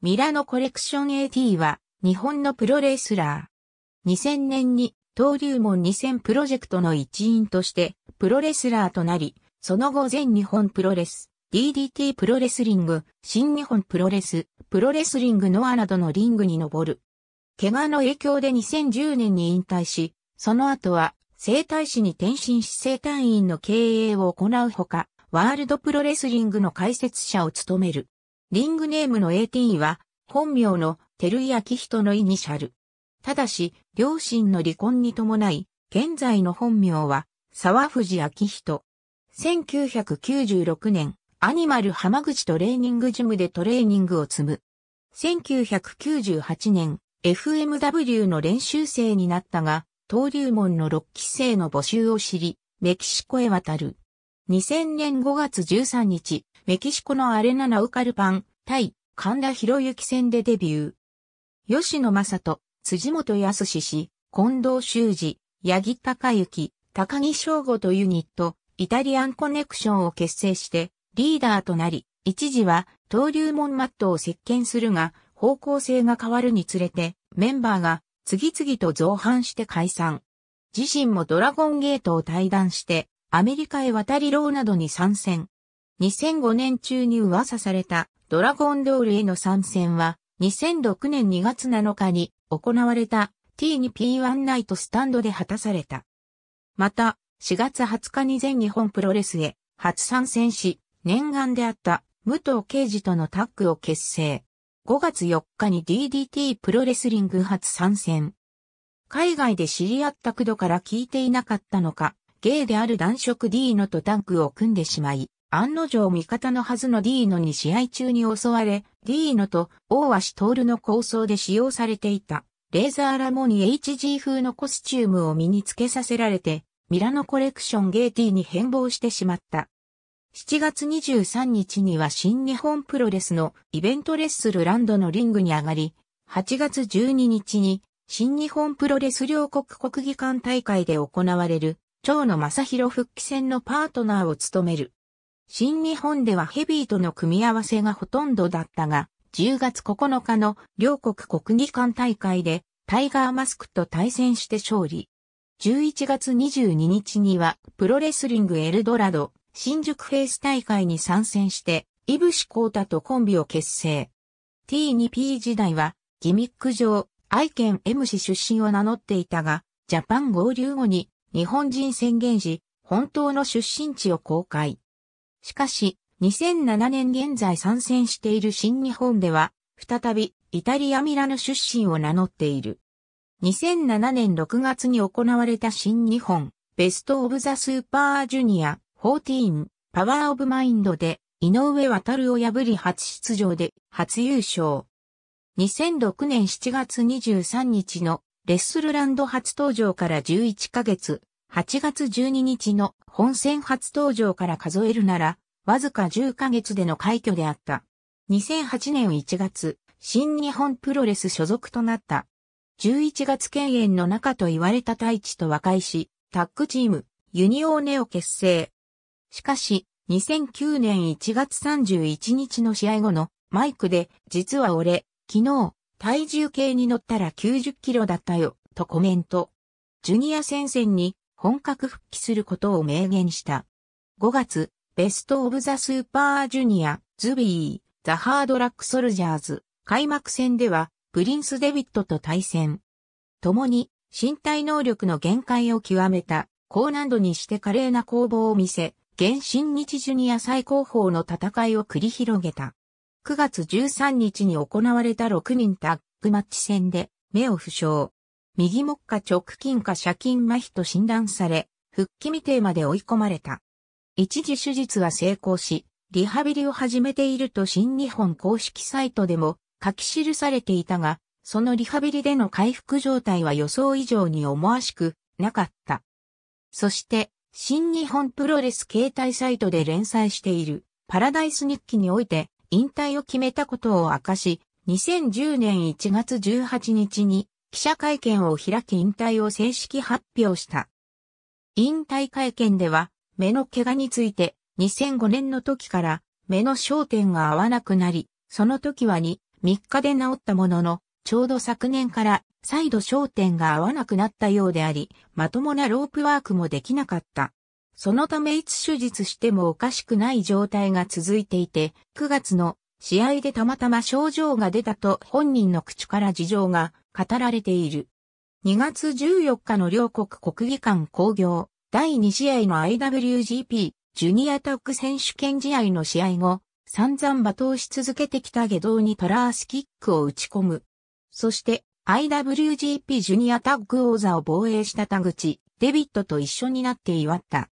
ミラノコレクション AT は日本のプロレスラー。2000年に登竜門2000プロジェクトの一員としてプロレスラーとなり、その後全日本プロレス、DDT プロレスリング、新日本プロレス、プロレスリングノアなどのリングに上る。怪我の影響で2010年に引退し、その後は生体師に転身し生体院の経営を行うほか、ワールドプロレスリングの解説者を務める。リングネームの AT は、本名の照井明人のイニシャル。ただし、両親の離婚に伴い、現在の本名は、沢藤明人。1996年、アニマル浜口トレーニングジムでトレーニングを積む。1998年、FMW の練習生になったが、登竜門の6期生の募集を知り、メキシコへ渡る。2000年5月13日、メキシコのアレナナウカルパン、対神田博之戦でデビュー。吉野正人、辻本康氏、近藤修二、八木隆之、高木翔吾とユニット、イタリアンコネクションを結成して、リーダーとなり、一時は登竜門マットを席巻するが、方向性が変わるにつれて、メンバーが次々と造反して解散。自身もドラゴンゲートを退団して、アメリカへ渡りローなどに参戦。2005年中に噂されたドラゴンドールへの参戦は2006年2月7日に行われた T2P1 ナイトスタンドで果たされた。また、4月20日に全日本プロレスへ初参戦し、念願であった武藤敬司とのタッグを結成。5月4日に DDT プロレスリング初参戦。海外で知り合った苦度から聞いていなかったのか、ゲイである男色 D のとタッグを組んでしまい、案の定味方のはずのディーノに試合中に襲われ、ディーノと大足徹の構想で使用されていた、レーザーラモニ HG 風のコスチュームを身につけさせられて、ミラノコレクションゲーティーに変貌してしまった。7月23日には新日本プロレスのイベントレッスルランドのリングに上がり、8月12日に新日本プロレス両国国技館大会で行われる、長野正宏復帰戦のパートナーを務める。新日本ではヘビーとの組み合わせがほとんどだったが、10月9日の両国国技館大会でタイガーマスクと対戦して勝利。11月22日にはプロレスリングエルドラド新宿フェイス大会に参戦して、イブシコータとコンビを結成。T2P 時代はギミック上、愛犬 M 氏出身を名乗っていたが、ジャパン合流後に日本人宣言時、本当の出身地を公開。しかし、2007年現在参戦している新日本では、再びイタリアミラノ出身を名乗っている。2007年6月に行われた新日本、ベストオブザスーパージュニア、14、パワーオブマインドで、井上渡を破り初出場で初優勝。2006年7月23日のレッスルランド初登場から11ヶ月、8月12日の本戦初登場から数えるなら、わずか10ヶ月での快挙であった。2008年1月、新日本プロレス所属となった。11月敬遠の中と言われた大地と和解し、タッグチーム、ユニオーネを結成。しかし、2009年1月31日の試合後のマイクで、実は俺、昨日、体重計に乗ったら90キロだったよ、とコメント。ジュニア戦線に本格復帰することを明言した。5月、ベスト・オブ・ザ・スーパージュニア、ズビー、ザ・ハード・ラック・ソルジャーズ、開幕戦では、プリンス・デビットと対戦。共に、身体能力の限界を極めた、高難度にして華麗な攻防を見せ、現新日ジュニア最高峰の戦いを繰り広げた。9月13日に行われた6人タッグマッチ戦で、目を負傷。右目下直近下斜筋麻痺と診断され、復帰未定まで追い込まれた。一時手術は成功し、リハビリを始めていると新日本公式サイトでも書き記されていたが、そのリハビリでの回復状態は予想以上に思わしくなかった。そして、新日本プロレス携帯サイトで連載しているパラダイス日記において引退を決めたことを明かし、2010年1月18日に記者会見を開き引退を正式発表した。引退会見では、目の怪我について、2005年の時から目の焦点が合わなくなり、その時はに3日で治ったものの、ちょうど昨年から再度焦点が合わなくなったようであり、まともなロープワークもできなかった。そのためいつ手術してもおかしくない状態が続いていて、9月の試合でたまたま症状が出たと本人の口から事情が語られている。2月14日の両国国技館工業第2試合の IWGP ジュニアタッグ選手権試合の試合後、散々罵倒し続けてきた下道にトラースキックを打ち込む。そして IWGP ジュニアタッグ王座を防衛した田口、デビットと一緒になって祝った。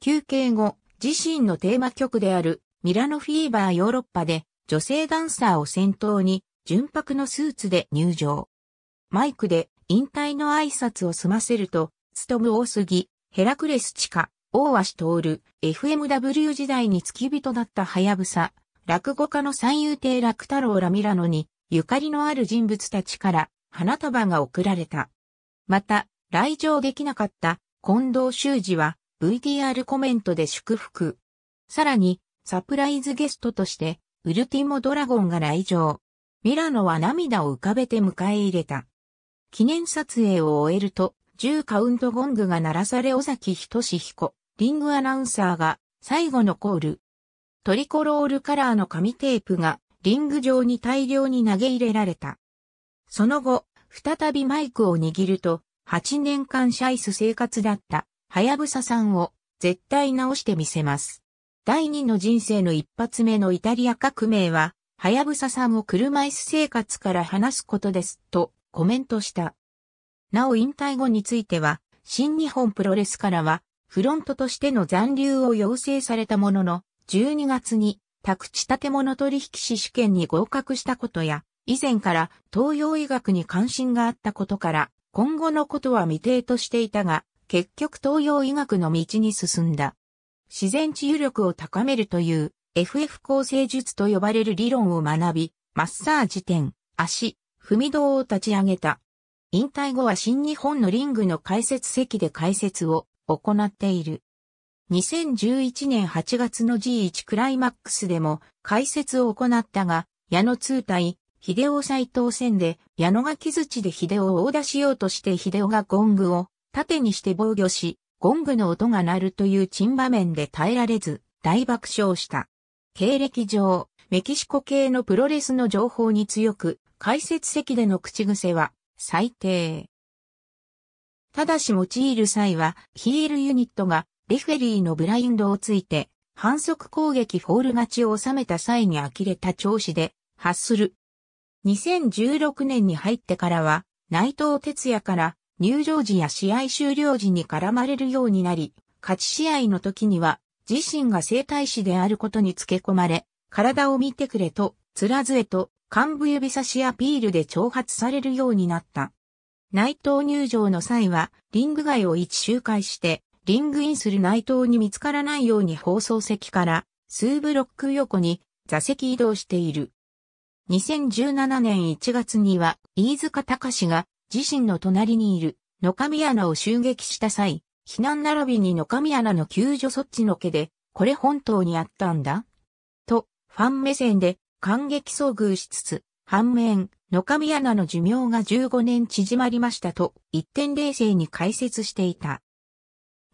休憩後、自身のテーマ曲であるミラノフィーバーヨーロッパで女性ダンサーを先頭に、純白のスーツで入場。マイクで引退の挨拶を済ませると、ストム大杉、ヘラクレス地下、大足徹、FMW 時代に付き人だったハヤブサ、落語家の三遊亭楽太郎ラミラノに、ゆかりのある人物たちから花束が贈られた。また、来場できなかった近藤修二は VTR コメントで祝福。さらに、サプライズゲストとして、ウルティモドラゴンが来場。ミラノは涙を浮かべて迎え入れた。記念撮影を終えると、10カウントゴングが鳴らされ尾崎仁彦、リングアナウンサーが最後のコール。トリコロールカラーの紙テープがリング上に大量に投げ入れられた。その後、再びマイクを握ると、8年間シャイス生活だった、はやぶささんを絶対直してみせます。第二の人生の一発目のイタリア革命は、はやぶささんを車椅子生活から話すことです、とコメントした。なお引退後については、新日本プロレスからは、フロントとしての残留を要請されたものの、12月に宅地建物取引士試験に合格したことや、以前から東洋医学に関心があったことから、今後のことは未定としていたが、結局東洋医学の道に進んだ。自然治癒力を高めるという FF 構成術と呼ばれる理論を学び、マッサージ店、足、踏み堂を立ち上げた。引退後は新日本のリングの解説席で解説を行っている。2011年8月の G1 クライマックスでも解説を行ったが、矢野通対、秀夫斎藤戦で矢野が木槌で秀夫を大出しようとして秀夫がゴングを縦にして防御し、ゴングの音が鳴るという珍場面で耐えられず、大爆笑した。経歴上、メキシコ系のプロレスの情報に強く、解説席での口癖は、最低。ただし用いる際は、ヒールユニットが、レフェリーのブラインドをついて、反則攻撃フォール勝ちを収めた際に呆れた調子で、発する。2016年に入ってからは、内藤哲也から、入場時や試合終了時に絡まれるようになり、勝ち試合の時には、自身が生体師であることに付け込まれ、体を見てくれと、つらずえと、幹部指差しアピールで挑発されるようになった。内藤入場の際は、リング外を一周回して、リングインする内藤に見つからないように放送席から数ブロック横に座席移動している。2017年1月には飯塚隆が自身の隣にいる野上穴を襲撃した際、避難並びに野上穴の救助措置のけで、これ本当にあったんだと、ファン目線で感激遭遇しつつ、反面、野上アナの寿命が15年縮まりましたと、一点冷静に解説していた。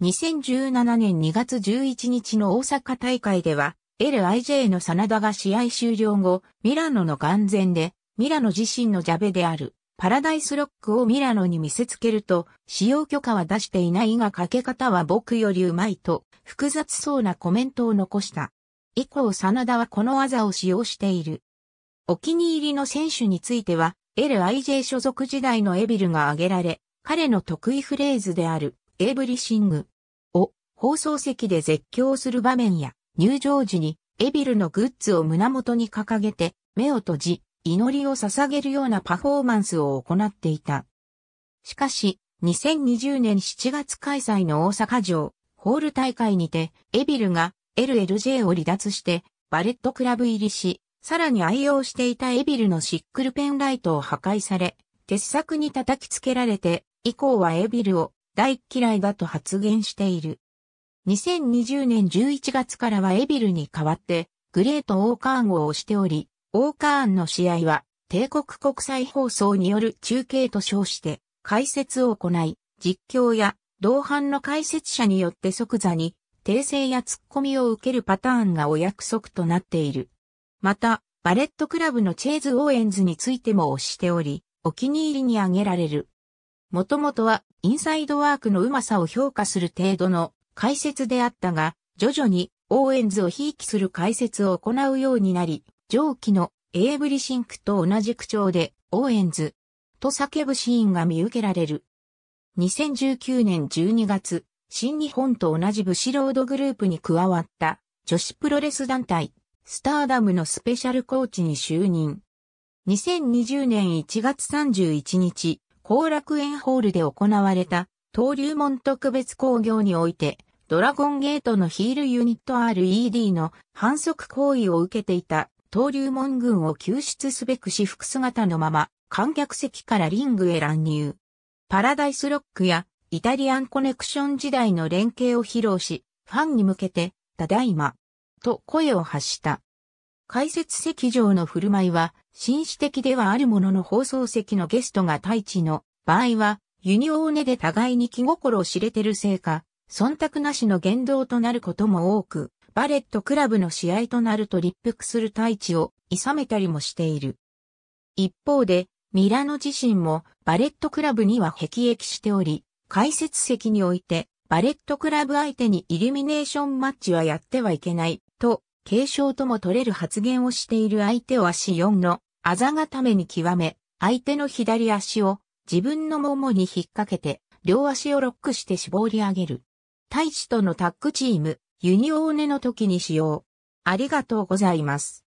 2017年2月11日の大阪大会では、LIJ の真田が試合終了後、ミラノの眼前で、ミラノ自身のジャベである、パラダイスロックをミラノに見せつけると、使用許可は出していないがかけ方は僕よりうまいと、複雑そうなコメントを残した。以降真田はこの技を使用している。お気に入りの選手については、LIJ 所属時代のエビルが挙げられ、彼の得意フレーズである、エブリシングを放送席で絶叫する場面や、入場時にエビルのグッズを胸元に掲げて、目を閉じ、祈りを捧げるようなパフォーマンスを行っていた。しかし、2020年7月開催の大阪城、ホール大会にて、エビルが LLJ を離脱して、バレットクラブ入りし、さらに愛用していたエビルのシックルペンライトを破壊され、鉄柵に叩きつけられて、以降はエビルを大嫌いだと発言している。2020年11月からはエビルに代わって、グレート・オーカー号をしており、オーカーンの試合は、帝国国際放送による中継と称して、解説を行い、実況や同伴の解説者によって即座に訂正や突っ込みを受けるパターンがお約束となっている。また、バレットクラブのチェーズ・オーエンズについても推しており、お気に入りに挙げられる。もともとはインサイドワークのうまさを評価する程度の解説であったが、徐々にオーエンズをひいきする解説を行うようになり、上記のエーブリシンクと同じ口調で、オーエンズ、と叫ぶシーンが見受けられる。2019年12月、新日本と同じブシロードグループに加わった女子プロレス団体、スターダムのスペシャルコーチに就任。2020年1月31日、後楽園ホールで行われた登竜門特別工業において、ドラゴンゲートのヒールユニット RED の反則行為を受けていた登竜門軍を救出すべく私服姿のまま、観客席からリングへ乱入。パラダイスロックやイタリアンコネクション時代の連携を披露し、ファンに向けて、ただいま、と声を発した。解説席上の振る舞いは、紳士的ではあるものの放送席のゲストが大地の場合は、ユニオーネで互いに気心を知れてるせいか、忖度なしの言動となることも多く、バレットクラブの試合となると立腹する大地を諌めたりもしている。一方で、ミラノ自身もバレットクラブには壁易しており、解説席において、バレットクラブ相手にイルミネーションマッチはやってはいけない、と、継承とも取れる発言をしている相手を足4の、あざがために極め、相手の左足を自分のももに引っ掛けて、両足をロックして絞り上げる。大地とのタッグチーム、ユニオーネの時に使用。ありがとうございます。